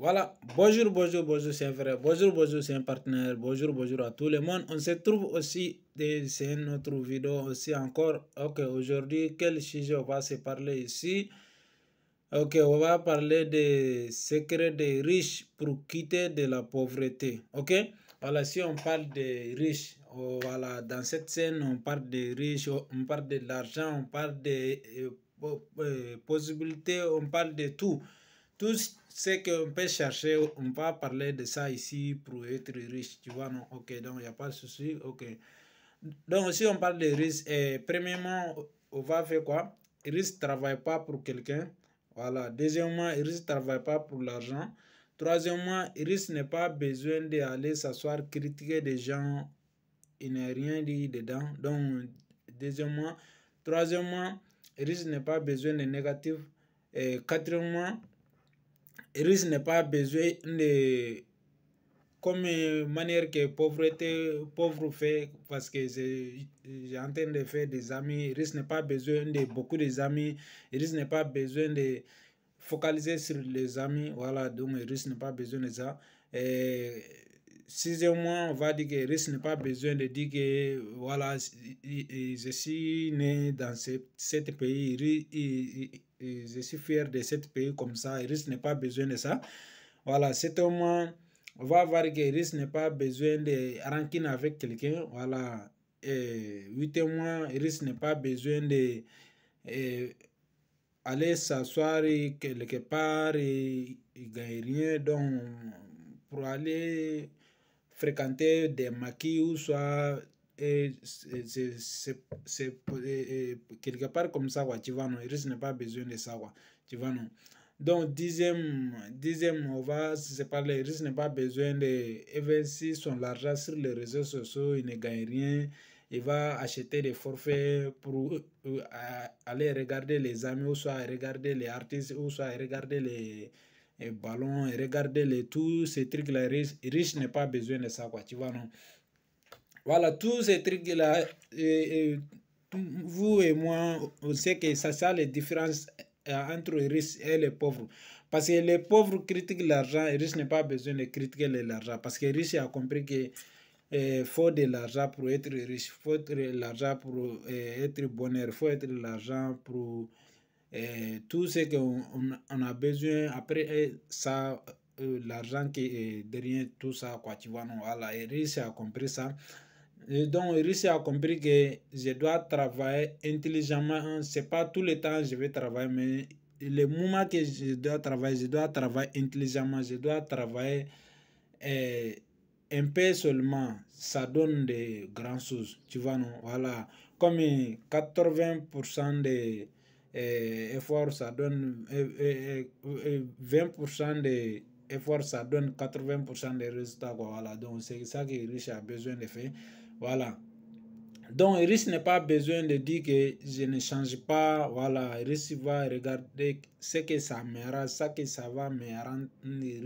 Voilà, bonjour, bonjour, bonjour, c'est vrai. bonjour, bonjour, c'est un partenaire, bonjour, bonjour à tout le monde. On se trouve aussi, c'est une autre vidéo aussi encore. Ok, aujourd'hui, quel sujet on va se parler ici Ok, on va parler des secrets des riches pour quitter de la pauvreté. Ok, voilà, si on parle des riches, oh, voilà, dans cette scène, on parle des riches, oh, on parle de l'argent, on parle des euh, euh, possibilités, on parle de tout. Tout ce qu'on peut chercher, on va parler de ça ici pour être riche, tu vois, non? Ok, donc il n'y a pas de souci, ok. Donc si on parle de risque, et eh, premièrement, on va faire quoi riche ne travaille pas pour quelqu'un. Voilà. Deuxièmement, il ne travaille pas pour l'argent. Troisièmement, Iris n'a pas besoin d'aller s'asseoir critiquer des gens. Il a rien dit dedans. Donc, deuxièmement. Troisièmement, Iris n'a pas besoin de négatif. Et quatrièmement, ris n'est pas besoin de comme manière que pauvreté pauvre fait parce que j'ai en train de faire des amis risque n'est pas besoin de beaucoup des amis risque n'est pas besoin de focaliser sur les amis voilà donc risque n'est pas besoin de ça et 6 mois, on va dire que n'a pas besoin de dire que voilà, je suis né dans ce, cet pays, je suis fier de cet pays comme ça. risque n'est pas besoin de ça. Voilà, c'est on va voir que n'est n'a pas besoin de rancune avec quelqu'un. Voilà, et 8e mois, n'a pas besoin de. aller s'asseoir quelque part et, et gagner rien. Donc, pour aller fréquenter des maquis ou soit et c'est euh, euh, quelque part comme ça, quoi. tu vois, non, Iris n'a pas besoin de ça, quoi. tu vois, non. Donc, dixième, dixième, on va se parler, Iris n'a pas besoin de investir son argent sur les réseaux sociaux, il ne gagne rien, il va acheter des forfaits pour euh, aller regarder les amis, ou soit regarder les artistes, ou soit regarder les et ballon et regardez les, tous ces trucs-là. Riche, n'est pas besoin de ça, quoi, tu vois, non. Voilà, tous ces trucs-là, et, vous et moi, on sait que ça, ça, les différences euh, entre les riches et les pauvres. Parce que les pauvres critiquent l'argent et riche riches pas besoin de critiquer l'argent. Parce que riche a compris que euh, faut de l'argent pour être riche, faut de l'argent pour euh, être bonheur, faut être l'argent pour et eh, tout ce qu'on on a besoin après eh, ça euh, l'argent qui est derrière tout ça quoi tu vois non voilà réussit a compris ça et donc réussit à compris que je dois travailler intelligemment c'est pas tout le temps je vais travailler mais le moment que je dois travailler je dois travailler intelligemment je dois travailler et eh, un peu seulement ça donne des grandes choses tu vois non voilà comme 80% des eh, effort, ça donne 20% eh, eh, des efforts, ça donne 80% des résultats. voilà. Donc, c'est ça que Rich a besoin de faire. Voilà. Donc, Rich n'a pas besoin de dire que je ne change pas. Voilà, Rich va regarder ce que ça me rend, ce que ça va me rendre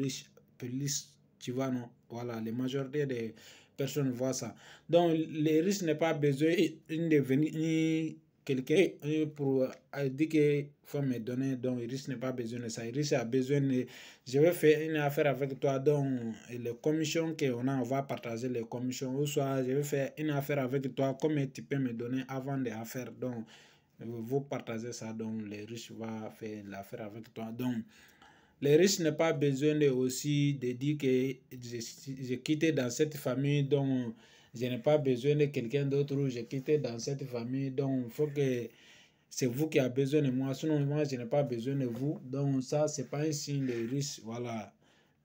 riche, plus, tu vois, non. Voilà, les majorité des personnes voient ça. Donc, les riches n'ont pas besoin de venir quelqu'un pour euh, dire que faut me donner, donc Iris n'a pas besoin de ça. Iris a besoin de... Je vais faire une affaire avec toi, donc les commissions on a, on va partager les commissions. Ou soit, je vais faire une affaire avec toi, comme tu peux me donner avant des affaires Donc, vous partagez ça, donc les riches vont faire l'affaire avec toi. Donc, les riches n'ont pas besoin de, aussi de dire que j'ai quitté dans cette famille, donc je n'ai pas besoin de quelqu'un d'autre ou j'ai quitté dans cette famille. Donc, il faut que c'est vous qui a besoin de moi. Sinon, moi, je n'ai pas besoin de vous. Donc, ça, c'est pas un signe de risque, Voilà.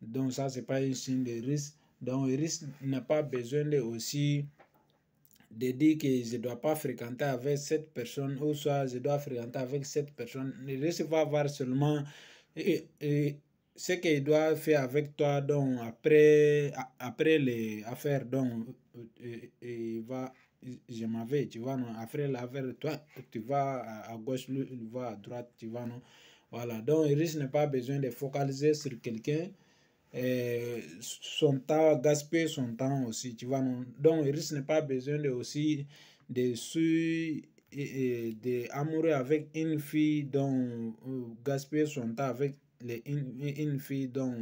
Donc, ça, c'est pas un signe de risque, Donc, risque n'a pas besoin de aussi de dire que je ne dois pas fréquenter avec cette personne ou soit je dois fréquenter avec cette personne. Iris va voir seulement ce qu'il doit faire avec toi. Donc, après, après les affaires, donc, et, il va, je m'en tu vois, non, après vers toi, tu vas à, gauche, lui, il va à droite, tu vois, non. Voilà, donc Iris n'a pas besoin de focaliser sur quelqu'un. Et son temps, gaspiller son temps aussi, tu vois. Non? Donc, Iris n'a pas besoin de aussi de se et, de amoureux avec une fille donc gaspé gaspiller son temps avec les, une, fille donc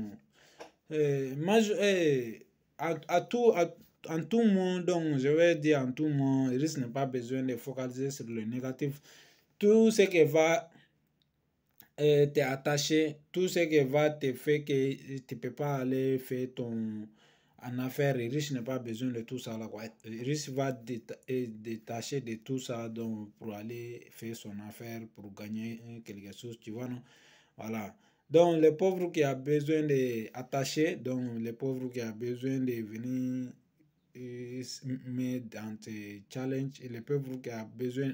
moi, euh, à, à tout à, en tout monde, donc je vais dire en tout moment, Iris n'a pas besoin de focaliser sur le négatif. Tout ce qui va euh, attacher tout ce qui va te faire que tu ne peux pas aller faire ton en affaire, Iris n'a pas besoin de tout ça. Là, va déta euh, détacher de tout ça donc, pour aller faire son affaire, pour gagner hein, quelque chose, tu vois, non? Voilà. Donc, le pauvre qui a besoin d'attacher, donc le pauvre qui a besoin de venir mais dans tes challenges, et les peuples qui a besoin de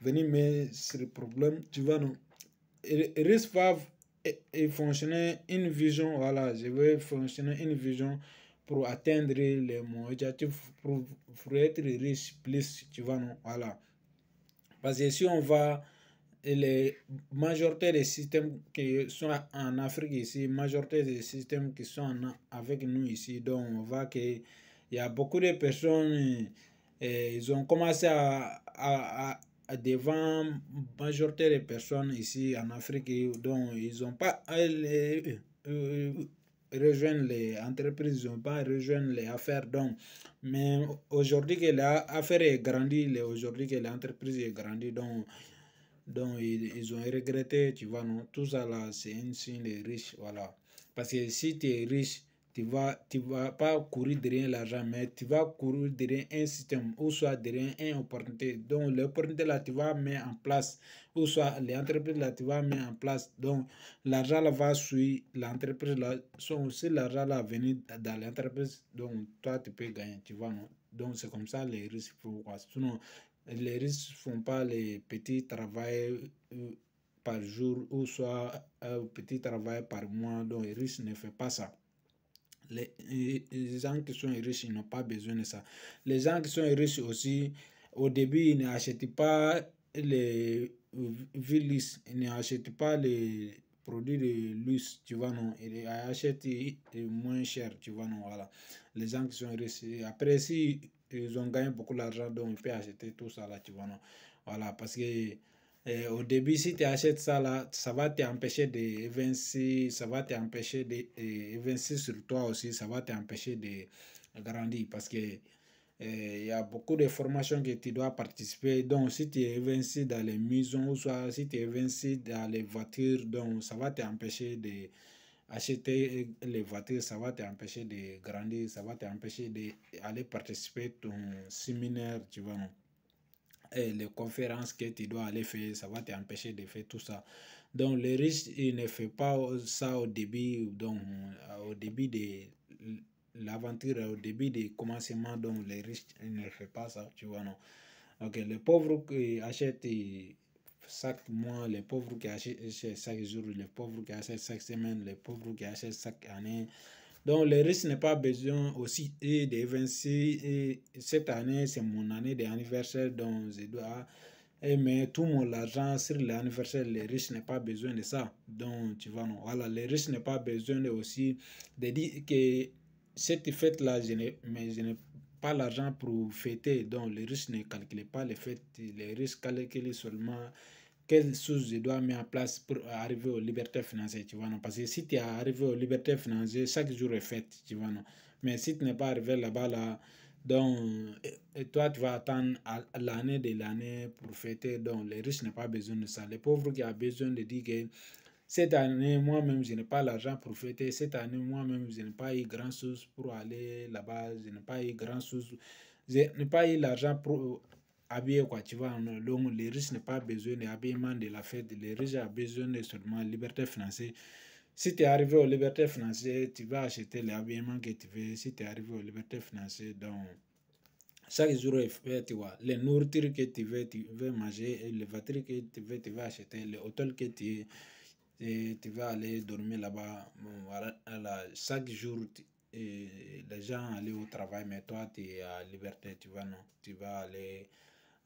venir mais ce problème, tu vois, non. Il, et, fonctionner une vision, voilà, je veux fonctionner une vision pour atteindre les objectifs, pour, pour être riche, plus, tu vois, non, voilà. Parce que si on va, les majorité des systèmes qui sont en Afrique ici, majorité des systèmes qui sont avec nous ici, donc on va que il y a beaucoup de personnes, et eh, ils ont commencé à, à, à, devant majorité des personnes ici en Afrique, dont ils n'ont pas rejoint les entreprises, ils n'ont pas rejoint les affaires. Donc, mais aujourd'hui que l'affaire est grandie, aujourd'hui que l'entreprise est grandie, donc donc ils, ont regretté, tu vois, Tout ça là, c'est un signe des riches, voilà. Parce que si tu es riche, tu vas, tu vas pas courir derrière l'argent, mais tu vas courir derrière un système ou soit derrière une opportunité. Donc, l'opportunité là, tu vas mettre en place, ou soit l'entreprise là, tu vas mettre en place. Donc, l'argent là va suivre l'entreprise là. Si l'argent là venir dans l'entreprise, donc toi, tu peux gagner, tu vois. Non? Donc, c'est comme ça les risques Sinon, les risques font pas les petits travaux euh, par jour ou soit un euh, petit travail par mois, donc les risques ne fait pas ça. Les, les gens qui sont riches, ils n'ont pas besoin de ça. Les gens qui sont riches aussi, au début, ils n'achètent pas les villes, ils n'achètent pas les produits de luxe, tu vois, non. Ils achètent moins cher, tu vois, non, voilà. Les gens qui sont riches. Après, si ils ont gagné beaucoup d'argent, donc ils peuvent acheter tout ça, là, tu vois, non. Voilà, parce que eh, au début, si tu achètes ça là, ça va t'empêcher d'évincer, ça va t'empêcher d'évincer eh, sur toi aussi, ça va t'empêcher de grandir parce que il eh, y a beaucoup de formations que tu dois participer. Donc, si tu es évincé dans les maisons ou soit si tu es évincé dans les voitures, donc ça va t'empêcher d'acheter les voitures, ça va t'empêcher de grandir, ça va t'empêcher d'aller participer à ton séminaire, tu vois les conférences que tu dois aller faire, ça va t'empêcher de faire tout ça. Donc les riches il ne fait pas ça au début, donc euh, au début de l'aventure, au début des commencement, donc les riches il ne fait pas ça, tu vois, non. Ok, le pauvre qui achètent chaque mois, les pauvres qui achètent chaque jour, les pauvres qui achètent chaque semaine, les pauvres qui achètent chaque année, donc, le risque n'est pas besoin aussi d'évincer. Cette année, c'est mon année d'anniversaire, donc je dois aimer eh, tout mon argent sur l'anniversaire. Le risque n'est pas besoin de ça. Donc, tu vois, non. Voilà, le risque n'est pas besoin de aussi de dire que cette fête-là, je n'ai pas l'argent pour fêter. Donc, le risque ne calcule pas les fêtes. Le risque calcule seulement quelles choses je dois mettre en place pour arriver aux libertés financières, tu vois, non. Parce que si tu es arrivé aux libertés financières, chaque jour est fête, tu vois, non. Mais si tu n'es pas arrivé là-bas, là, donc, et toi, tu vas attendre l'année de l'année pour fêter. Donc, les riches n'ont pas besoin de ça. Les pauvres qui ont besoin de dire que cette année, moi-même, je n'ai pas l'argent pour fêter. Cette année, moi-même, je n'ai pas eu grand chose pour aller là-bas. Je n'ai pas eu grand chose. Je n'ai pas eu l'argent pour habillé quoi, tu vois. Donc, les riches n'ont pas besoin d'habillement de la fête. Les riches ont besoin de seulement liberté financière. Si tu es arrivé aux libertés financières, tu vas acheter les que tu veux. Si tu es arrivé aux libertés financières, donc chaque jour, tu vois, les nourritures que tu veux, tu veux manger, et les voitures que tu veux, tu vas acheter, les hôtels que tu veux, tu vas aller dormir là-bas. voilà, chaque jour, et les gens aller au travail, mais toi, tu es à liberté, tu vas, non, tu vas aller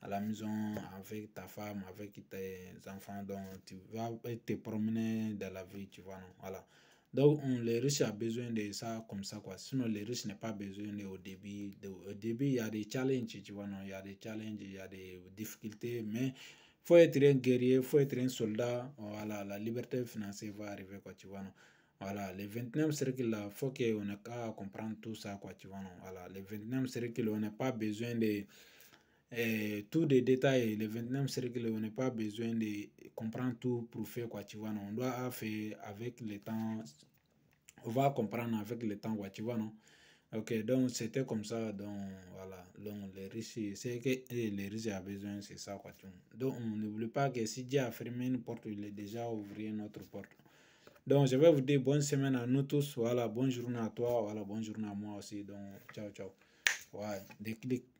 à la maison avec ta femme, avec tes enfants. Donc, tu vas te promener dans la vie, tu vois, non? Voilà. Donc, on, les riches a besoin de ça comme ça, quoi. Sinon, les riches n'ont pas besoin de, au début. De, au début, il y a des challenges, tu vois, non? Il y a des challenges, il y a des difficultés, mais faut être un guerrier, faut être un soldat. Voilà, la liberté financière va arriver, quoi, tu vois, non? Voilà, les 29e cercle, là, faut qu'on ait qu'à comprendre tout ça, quoi, tu vois, non? Voilà, les 29e cercle, on n'a pas besoin de et eh, tous les détails, le 29e siècle, on n'a pas besoin de comprendre tout pour faire quoi, tu vois, non. On doit faire avec le temps, on va comprendre avec le temps, quoi, tu vois, non. Ok, donc c'était comme ça, donc voilà, donc les riches, c'est que eh, les riches a besoin, c'est ça, quoi, tu vois. Donc on n'oublie pas que si Dieu a fermé une porte, il est déjà ouvert une autre porte. Donc je vais vous dire bonne semaine à nous tous, voilà, bonne journée à toi, voilà, bonne journée à moi aussi, donc ciao, ciao. Ouais, déclic.